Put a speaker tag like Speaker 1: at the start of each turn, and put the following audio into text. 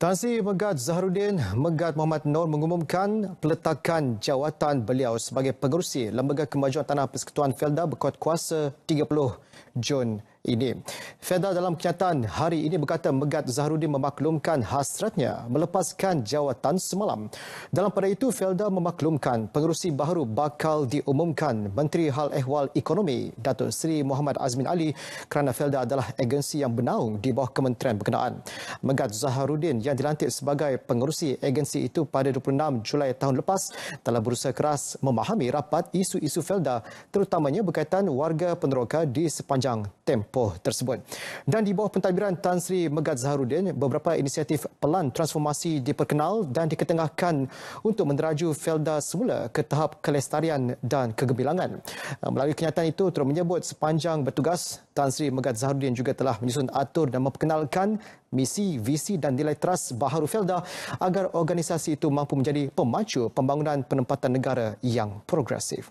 Speaker 1: Tan Sri Megat Zaharuddin Megat Muhammad Nor mengumumkan peletakan jawatan beliau sebagai pengerusi Lembaga Kemajuan Tanah Persekutuan Felda berkuat kuasa 30 Jun ini. Fedda dalam kenyataan hari ini berkata Megat Zahrudin memaklumkan hasratnya melepaskan jawatan semalam. Dalam pada itu, Felda memaklumkan pengerusi baru bakal diumumkan Menteri Hal Ehwal Ekonomi Datuk Seri Muhammad Azmin Ali kerana Felda adalah agensi yang bernaung di bawah kementerian berkenaan. Megat Zahrudin yang dilantik sebagai pengerusi agensi itu pada 26 Julai tahun lepas telah berusaha keras memahami rapat isu-isu Felda terutamanya berkaitan warga peneroka di sepanjang tempoh tempoh tersebut. Dan di bawah pentadbiran Tan Sri Megat Zaharuddin, beberapa inisiatif pelan transformasi diperkenal dan diketengahkan untuk meneraju Felda semula ke tahap kelestarian dan kegemilangan. Eh, melalui kenyataan itu, Terus menyebut sepanjang bertugas, Tan Sri Megat Zaharuddin juga telah menyusun atur dan memperkenalkan misi, visi dan nilai teras Baharu Felda agar organisasi itu mampu menjadi pemacu pembangunan penempatan negara yang progresif.